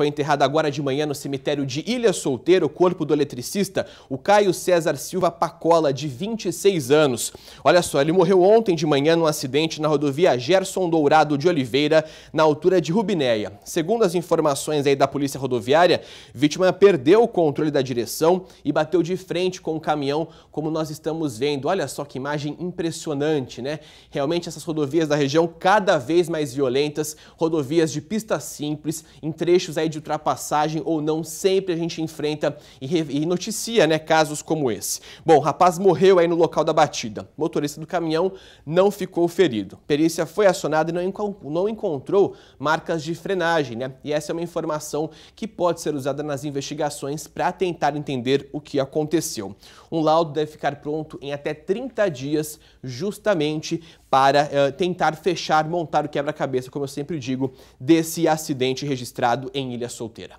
Foi enterrado agora de manhã no cemitério de Ilha Solteira o corpo do eletricista, o Caio César Silva Pacola, de 26 anos. Olha só, ele morreu ontem de manhã num acidente na rodovia Gerson Dourado de Oliveira, na altura de Rubinéia. Segundo as informações aí da Polícia Rodoviária, vítima perdeu o controle da direção e bateu de frente com o caminhão, como nós estamos vendo. Olha só que imagem impressionante, né? Realmente essas rodovias da região cada vez mais violentas, rodovias de pista simples, em trechos aí de ultrapassagem ou não, sempre a gente enfrenta e, e noticia né, casos como esse. Bom, o rapaz morreu aí no local da batida. O motorista do caminhão não ficou ferido. perícia foi acionada e não, não encontrou marcas de frenagem, né? E essa é uma informação que pode ser usada nas investigações para tentar entender o que aconteceu. Um laudo deve ficar pronto em até 30 dias, justamente para uh, tentar fechar, montar o quebra-cabeça, como eu sempre digo, desse acidente registrado em Ilha família solteira.